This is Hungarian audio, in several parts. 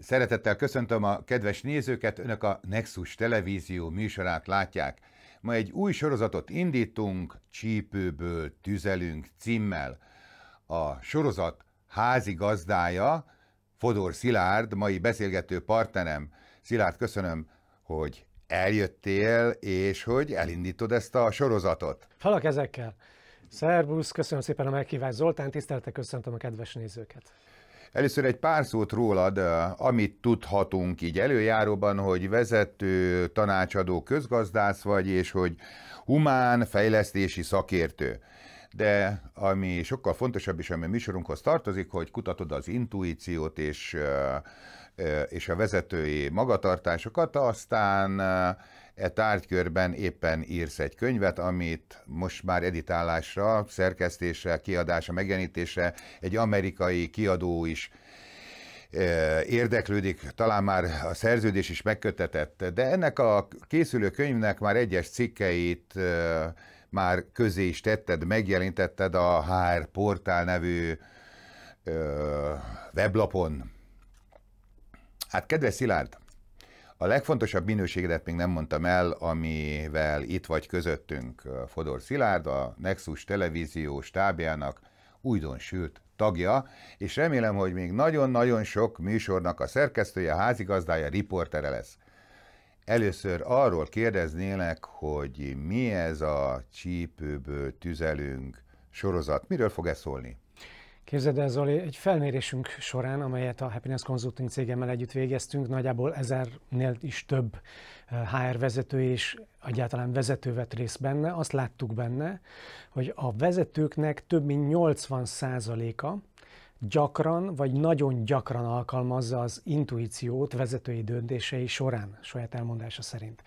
Szeretettel köszöntöm a kedves nézőket, Önök a Nexus Televízió műsorát látják. Ma egy új sorozatot indítunk, Csípőből tüzelünk címmel. A sorozat házi gazdája, Fodor Szilárd, mai beszélgető partnerem. Szilárd, köszönöm, hogy eljöttél, és hogy elindítod ezt a sorozatot. Halak ezekkel! Szerbusz, köszönöm szépen a meghívást, Zoltán, tiszteltek, köszöntöm a kedves nézőket. Először egy pár szót rólad, amit tudhatunk így előjáróban, hogy vezető, tanácsadó közgazdász vagy, és hogy humán fejlesztési szakértő de ami sokkal fontosabb is, ami a műsorunkhoz tartozik, hogy kutatod az intuíciót és, és a vezetői magatartásokat, aztán E tárgykörben éppen írsz egy könyvet, amit most már editálásra, szerkesztésre, kiadásra, megjelenítésre egy amerikai kiadó is e, érdeklődik, talán már a szerződés is megkötetett, de ennek a készülő könyvnek már egyes cikkeit e, már közé is tetted, megjelentetted a HR Portál nevű e, weblapon. Hát kedves Szilárd, a legfontosabb minőségedet még nem mondtam el, amivel itt vagy közöttünk Fodor Szilárd, a Nexus televízió stábjának újdonsült tagja, és remélem, hogy még nagyon-nagyon sok műsornak a szerkesztője, házigazdája, riportere lesz. Először arról kérdeznélek, hogy mi ez a csípőből tüzelünk sorozat, miről fog ez szólni? Képzeld el, Zoli, egy felmérésünk során, amelyet a Happiness Consulting cégemmel együtt végeztünk, nagyjából ezernél is több HR eh, vezető és egyáltalán vezető vett részt benne, azt láttuk benne, hogy a vezetőknek több mint 80%-a gyakran vagy nagyon gyakran alkalmazza az intuíciót vezetői döntései során, saját elmondása szerint.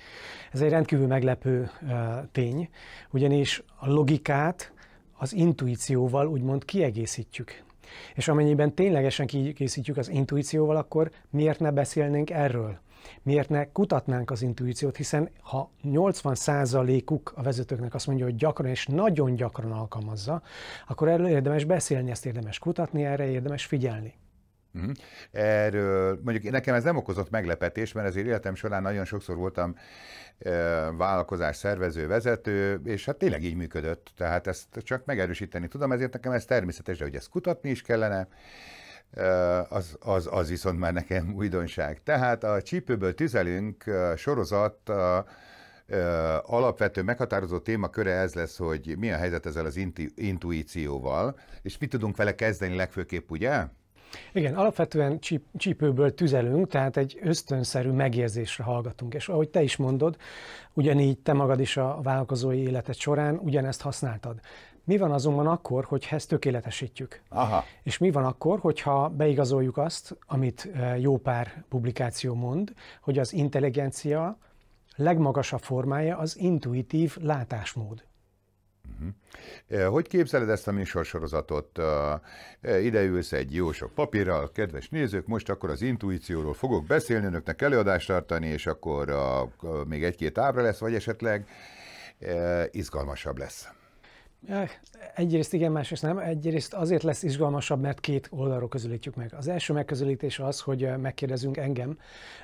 Ez egy rendkívül meglepő uh, tény, ugyanis a logikát, az intuícióval úgymond kiegészítjük. És amennyiben ténylegesen kiegészítjük az intuícióval, akkor miért ne beszélnénk erről? Miért ne kutatnánk az intuíciót, hiszen ha 80%-uk a vezetőknek azt mondja, hogy gyakran és nagyon gyakran alkalmazza, akkor erről érdemes beszélni, ezt érdemes kutatni, erre érdemes figyelni. Uh-huh. Erről, mondjuk nekem ez nem okozott meglepetést, mert azért életem során nagyon sokszor voltam e, vállalkozás szervező, vezető, és hát tényleg így működött, tehát ezt csak megerősíteni tudom, ezért nekem ez természetes, de hogy ezt kutatni is kellene, az, az, az viszont már nekem újdonság. Tehát a Csípőből tüzelünk sorozat a, alapvető meghatározó témaköre ez lesz, hogy mi a helyzet ezzel az intuícióval, és mit tudunk vele kezdeni legfőképp, ugye? Igen, alapvetően csíp, csípőből tüzelünk, tehát egy ösztönszerű megérzésre hallgatunk, és ahogy te is mondod, ugyanígy te magad is a vállalkozói életed során ugyanezt használtad. Mi van azonban akkor, hogy ezt tökéletesítjük? Aha. És mi van akkor, hogyha beigazoljuk azt, amit e, jó pár publikáció mond, hogy az intelligencia legmagasabb formája az intuitív látásmód. Mhm. Eh, hogy képzeled ezt a műsorsorozatot? Eh, eh, Ideülsz egy jó sok papírral, kedves nézők, most akkor az intuícióról fogok beszélni, önöknek előadást tartani, és akkor a, még egy-két ábra lesz, vagy esetleg izgalmasabb lesz. Egyrészt igen, másrészt nem. Egyrészt azért lesz izgalmasabb, mert két oldalról közelítjük meg. Az első megközelítés az, hogy megkérdezünk engem,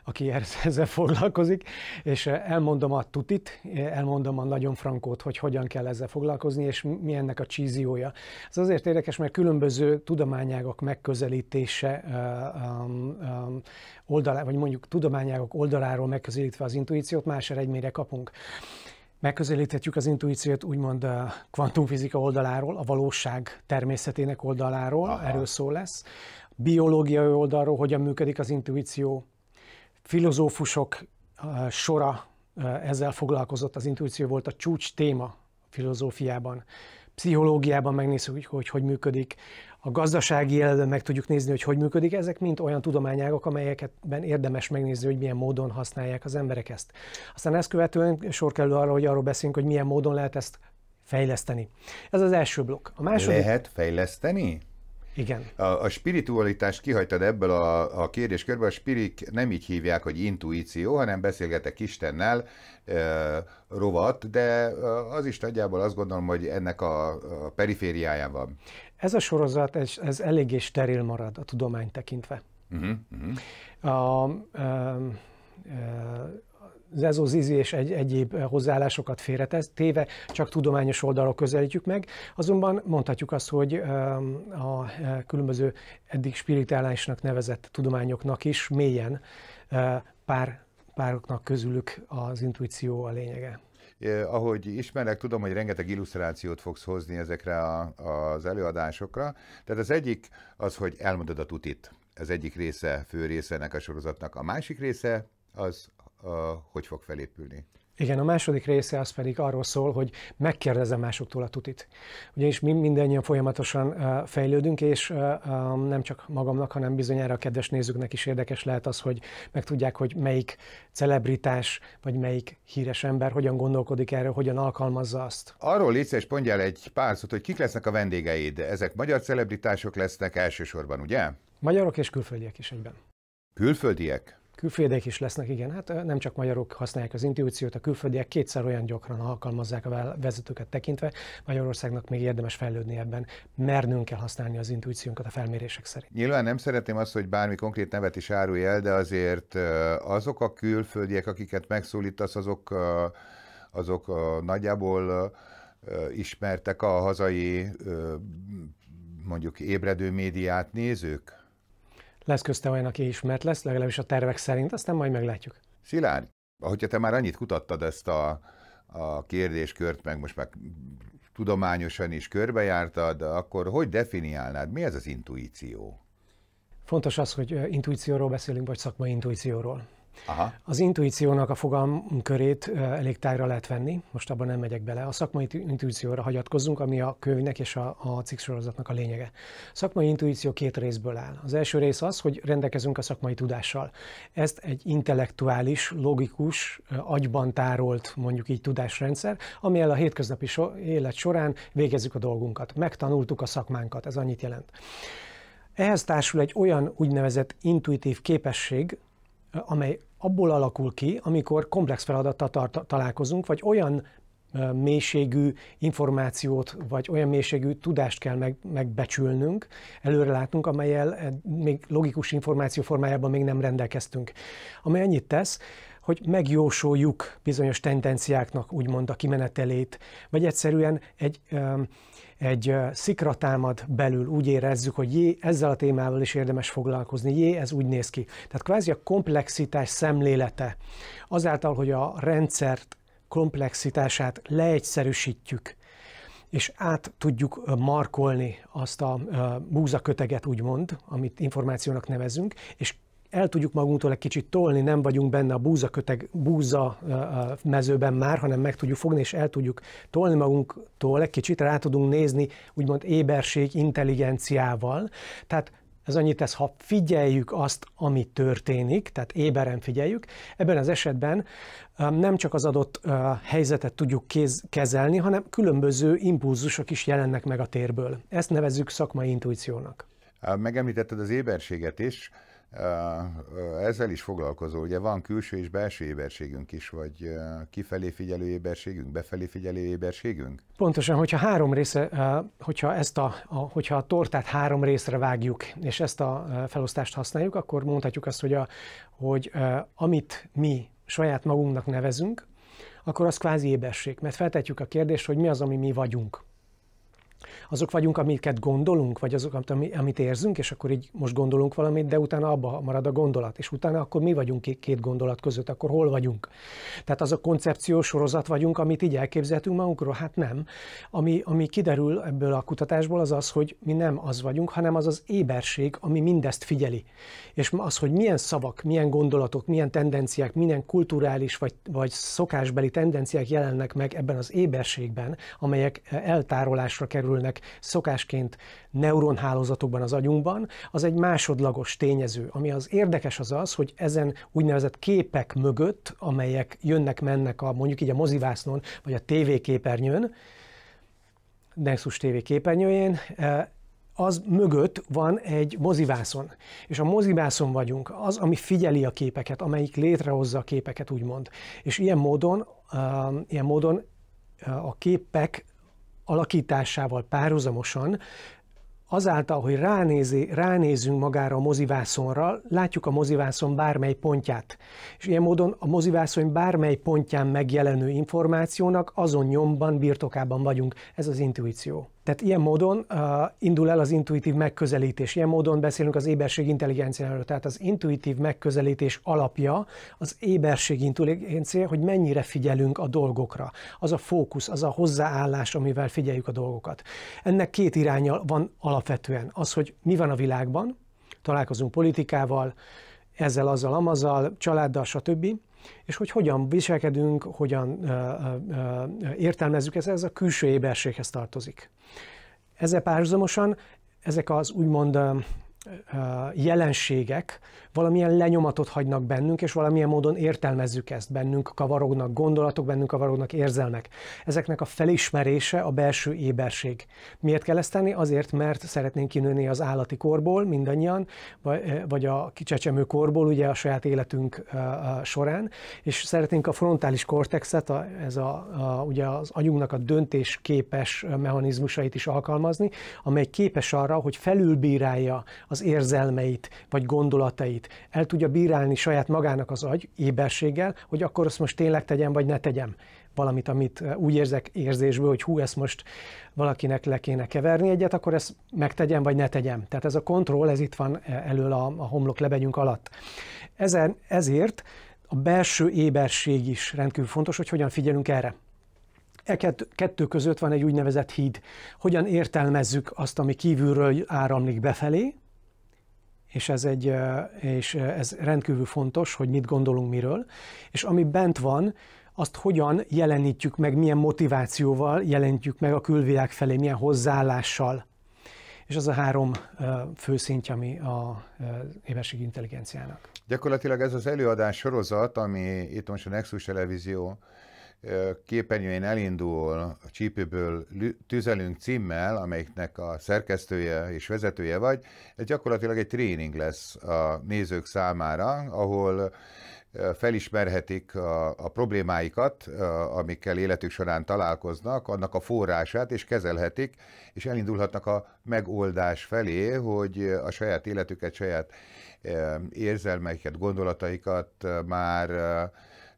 aki ezzel foglalkozik, és elmondom a tutit, elmondom a nagyon frankót, hogy hogyan kell ezzel foglalkozni, és mi ennek a csíziója. Ez azért érdekes, mert különböző tudományágok megközelítése oldalá, vagy mondjuk tudományágok oldaláról megközelítve az intuíciót, más eredményre kapunk. Megközelíthetjük az intuíciót úgymond a kvantumfizika oldaláról, a valóság természetének oldaláról, Aha. erről szó lesz. Biológiai oldalról hogyan működik az intuíció, filozófusok sora ezzel foglalkozott, az intuíció volt a csúcs téma filozófiában. Pszichológiában megnézzük, hogy hogy működik, a gazdasági jelenben meg tudjuk nézni, hogy hogy működik. Ezek mind olyan tudományágok, amelyekben érdemes megnézni, hogy milyen módon használják az emberek ezt. Aztán ezt követően sor kerül arra, hogy arról beszélünk, hogy milyen módon lehet ezt fejleszteni. Ez az első blokk. A második... Lehet fejleszteni? Igen. A, a spiritualitást kihagytad ebből a, a kérdéskörből, a spirik nem így hívják, hogy intuíció, hanem beszélgetek Istennel, e, rovat, de az is nagyjából azt gondolom, hogy ennek a, a perifériáján van. Ez a sorozat, ez, ez eléggé steril marad a tudomány tekintve. Uh-huh, uh-huh. A, a, az Zizi és egy, egyéb hozzáállásokat félretesz, téve csak tudományos oldalról közelítjük meg, azonban mondhatjuk azt, hogy a különböző eddig spiritálásnak nevezett tudományoknak is mélyen pár pároknak közülük az intuíció a lényege eh, ahogy ismerek, tudom, hogy rengeteg illusztrációt fogsz hozni ezekre a, az előadásokra. Tehát az egyik az, hogy elmondod a tutit. Ez egyik része, fő része ennek a sorozatnak. A másik része az, a, hogy fog felépülni. Igen, a második része az pedig arról szól, hogy megkérdezem másoktól a tutit. Ugyanis mi mindannyian folyamatosan fejlődünk, és nem csak magamnak, hanem bizonyára a kedves nézőknek is érdekes lehet az, hogy megtudják, hogy melyik celebritás, vagy melyik híres ember hogyan gondolkodik erről, hogyan alkalmazza azt. Arról légy és mondjál egy pár szót, hogy kik lesznek a vendégeid. Ezek magyar celebritások lesznek elsősorban, ugye? Magyarok és külföldiek is egyben. Külföldiek? Külföldiek is lesznek, igen. Hát nem csak magyarok használják az intuíciót, a külföldiek kétszer olyan gyakran alkalmazzák a vezetőket tekintve. Magyarországnak még érdemes fejlődni ebben. Mernünk kell használni az intuíciónkat a felmérések szerint. Nyilván nem szeretném azt, hogy bármi konkrét nevet is árulj el, de azért azok a külföldiek, akiket megszólítasz, azok, azok nagyjából ismertek a hazai mondjuk ébredő médiát nézők? lesz közte olyan, aki ismert lesz, legalábbis a tervek szerint, aztán majd meglátjuk. Szilárd, ahogyha te már annyit kutattad ezt a, a kérdéskört, meg most már tudományosan is körbejártad, akkor hogy definiálnád, mi ez az intuíció? Fontos az, hogy intuícióról beszélünk, vagy szakmai intuícióról. Aha. Az intuíciónak a fogalmkörét elég tájra lehet venni, most abban nem megyek bele. A szakmai intuícióra hagyatkozzunk, ami a könyvnek és a, a sorozatnak a lényege. A szakmai intuíció két részből áll. Az első rész az, hogy rendelkezünk a szakmai tudással. Ezt egy intellektuális, logikus, agyban tárolt mondjuk így tudásrendszer, amivel a hétköznapi so- élet során végezzük a dolgunkat. Megtanultuk a szakmánkat, ez annyit jelent. Ehhez társul egy olyan úgynevezett intuitív képesség, amely abból alakul ki, amikor komplex feladattal tar- találkozunk, vagy olyan mélységű információt, vagy olyan mélységű tudást kell meg, megbecsülnünk, előrelátnunk, amelyel eh, még logikus információ formájában még nem rendelkeztünk. Amely annyit tesz, hogy megjósoljuk bizonyos tendenciáknak úgymond a kimenetelét, vagy egyszerűen egy, egy szikra támad belül úgy érezzük, hogy jé, ezzel a témával is érdemes foglalkozni, jé, ez úgy néz ki. Tehát kvázi a komplexitás szemlélete, azáltal, hogy a rendszert komplexitását leegyszerűsítjük, és át tudjuk markolni azt a búzaköteget, úgymond, amit információnak nevezünk, és el tudjuk magunktól egy kicsit tolni, nem vagyunk benne a búza köteg búza mezőben már, hanem meg tudjuk fogni, és el tudjuk tolni magunktól egy kicsit, rá tudunk nézni úgymond éberség, intelligenciával. Tehát ez annyit tesz, ha figyeljük azt, ami történik, tehát éberen figyeljük, ebben az esetben nem csak az adott helyzetet tudjuk kéz, kezelni, hanem különböző impulzusok is jelennek meg a térből. Ezt nevezzük szakmai intuíciónak. Megemlítetted az éberséget is, ezzel is foglalkozó. Ugye van külső és belső éberségünk is, vagy kifelé figyelő éberségünk, befelé figyelő éberségünk? Pontosan, hogyha három része, hogyha ezt a, a, hogyha a tortát három részre vágjuk, és ezt a felosztást használjuk, akkor mondhatjuk azt, hogy, a, hogy amit mi saját magunknak nevezünk, akkor az kvázi éberség, mert feltetjük a kérdést, hogy mi az, ami mi vagyunk azok vagyunk, amiket gondolunk, vagy azok, amit érzünk, és akkor így most gondolunk valamit, de utána abba marad a gondolat, és utána akkor mi vagyunk két gondolat között, akkor hol vagyunk? Tehát az a koncepciós sorozat vagyunk, amit így elképzeltünk magunkról? Hát nem. Ami, ami kiderül ebből a kutatásból az az, hogy mi nem az vagyunk, hanem az az éberség, ami mindezt figyeli. És az, hogy milyen szavak, milyen gondolatok, milyen tendenciák, milyen kulturális vagy, vagy szokásbeli tendenciák jelennek meg ebben az éberségben, amelyek e, eltárolásra kerülnek, ezek szokásként neuronhálózatokban az agyunkban, az egy másodlagos tényező. Ami az érdekes az az, hogy ezen úgynevezett képek mögött, amelyek jönnek-mennek a mondjuk így a mozivásznon, vagy a tévéképernyőn, Nexus TV képernyőjén, eh, az mögött van egy mozivászon. És a mozivászon vagyunk, az, ami figyeli a képeket, amelyik létrehozza a képeket, úgymond. És ilyen módon, uh, ilyen módon uh, a képek alakításával párhuzamosan azáltal, hogy ránézi, ránézünk magára a mozivászonra, látjuk a mozivászon bármely pontját. És ilyen módon a mozivászon bármely pontján megjelenő információnak azon nyomban birtokában vagyunk. Ez az intuíció. Tehát ilyen módon uh, indul el az intuitív megközelítés. Ilyen módon beszélünk az éberség intelligenciáról. Tehát az intuitív megközelítés alapja az éberség intelligencia, hogy mennyire figyelünk a dolgokra. Az a fókusz, az a hozzáállás, amivel figyeljük a dolgokat. Ennek két iránya van alapvetően. Az, hogy mi van a világban, találkozunk politikával, ezzel, azzal, amazzal, családdal, stb és hogy hogyan viselkedünk, hogyan értelmezzük, ez, ez a külső éberséghez tartozik. Ezzel párhuzamosan ezek az úgymond jelenségek valamilyen lenyomatot hagynak bennünk, és valamilyen módon értelmezzük ezt bennünk, kavarognak gondolatok, bennünk kavarognak érzelmek. Ezeknek a felismerése a belső éberség. Miért kell ezt tenni? Azért, mert szeretnénk kinőni az állati korból mindannyian, vagy a kicsecsemő korból, ugye a saját életünk során, és szeretnénk a frontális kortexet, a, ez a, a, ugye az agyunknak a döntésképes mechanizmusait is alkalmazni, amely képes arra, hogy felülbírálja az az érzelmeit vagy gondolatait, el tudja bírálni saját magának az agy éberséggel, hogy akkor azt most tényleg tegyem vagy ne tegyem valamit, amit eh, úgy érzek érzésből, hogy hú, ezt most valakinek le kéne keverni egyet, akkor ezt megtegyem vagy ne tegyem. Tehát ez a kontroll, ez itt van eh, elől a, a homlok lebegyünk alatt. Ezen, ezért a belső éberség is rendkívül fontos, hogy hogyan figyelünk erre. E kettő között van egy úgynevezett híd. Hogyan értelmezzük azt, ami kívülről áramlik befelé, és ez, egy, és ez rendkívül fontos, hogy mit gondolunk miről, és ami bent van, azt hogyan jelenítjük meg, milyen motivációval jelenítjük meg a külvilág felé, milyen hozzáállással. És az a három főszintje, ami a éberség intelligenciának. Gyakorlatilag ez az előadás sorozat, ami itt most a Nexus Televízió képernyőjén elindul a csípőből tüzelünk címmel, amelyiknek a szerkesztője és vezetője vagy, ez gyakorlatilag egy tréning lesz a nézők számára, ahol felismerhetik a, a problémáikat, amikkel életük során találkoznak, annak a forrását, és kezelhetik, és elindulhatnak a megoldás felé, hogy a saját életüket, saját érzelmeiket, gondolataikat már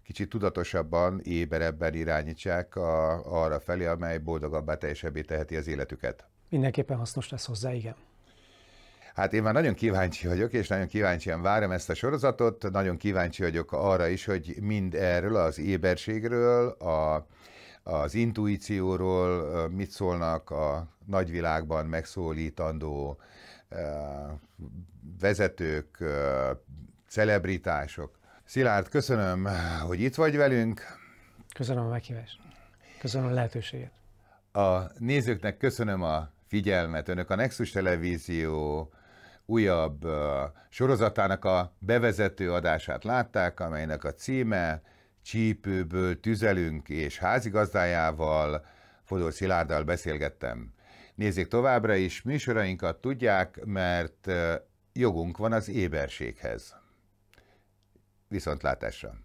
kicsit tudatosabban, éberebben irányítsák a, arra felé, amely boldogabbá, teljesebbé teheti az életüket. Mindenképpen hasznos lesz hozzá, igen. Hát én már nagyon kíváncsi vagyok, és nagyon kíváncsian várom ezt a sorozatot, nagyon kíváncsi vagyok arra is, hogy mind erről az éberségről, a, az intuícióról mit szólnak a nagyvilágban megszólítandó vezetők, celebritások, Szilárd, köszönöm, hogy itt vagy velünk. Köszönöm a meghívást. Köszönöm a lehetőséget. A nézőknek köszönöm a figyelmet. Önök a Nexus Televízió újabb sorozatának a bevezető adását látták, amelynek a címe Csípőből tüzelünk és házigazdájával Fodor Szilárddal beszélgettem. Nézzék továbbra is, műsorainkat tudják, mert jogunk van az éberséghez. Viszontlátásra!